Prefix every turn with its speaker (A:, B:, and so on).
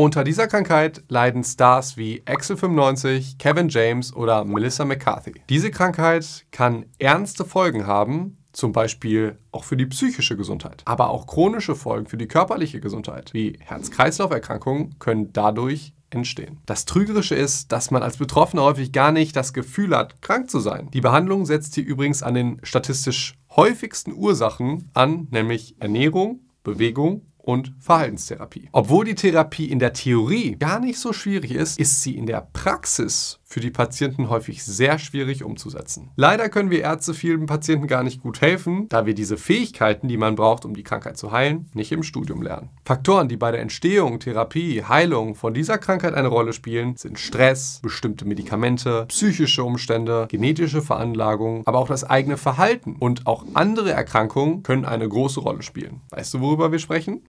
A: Unter dieser Krankheit leiden Stars wie Axel 95, Kevin James oder Melissa McCarthy. Diese Krankheit kann ernste Folgen haben, zum Beispiel auch für die psychische Gesundheit, aber auch chronische Folgen für die körperliche Gesundheit, wie Herz-Kreislauf-Erkrankungen, können dadurch entstehen. Das Trügerische ist, dass man als Betroffener häufig gar nicht das Gefühl hat, krank zu sein. Die Behandlung setzt hier übrigens an den statistisch häufigsten Ursachen an, nämlich Ernährung, Bewegung und Verhaltenstherapie. Obwohl die Therapie in der Theorie gar nicht so schwierig ist, ist sie in der Praxis für die Patienten häufig sehr schwierig umzusetzen. Leider können wir Ärzte vielen Patienten gar nicht gut helfen, da wir diese Fähigkeiten, die man braucht, um die Krankheit zu heilen, nicht im Studium lernen. Faktoren, die bei der Entstehung, Therapie, Heilung von dieser Krankheit eine Rolle spielen, sind Stress, bestimmte Medikamente, psychische Umstände, genetische Veranlagungen, aber auch das eigene Verhalten und auch andere Erkrankungen können eine große Rolle spielen. Weißt du, worüber wir sprechen?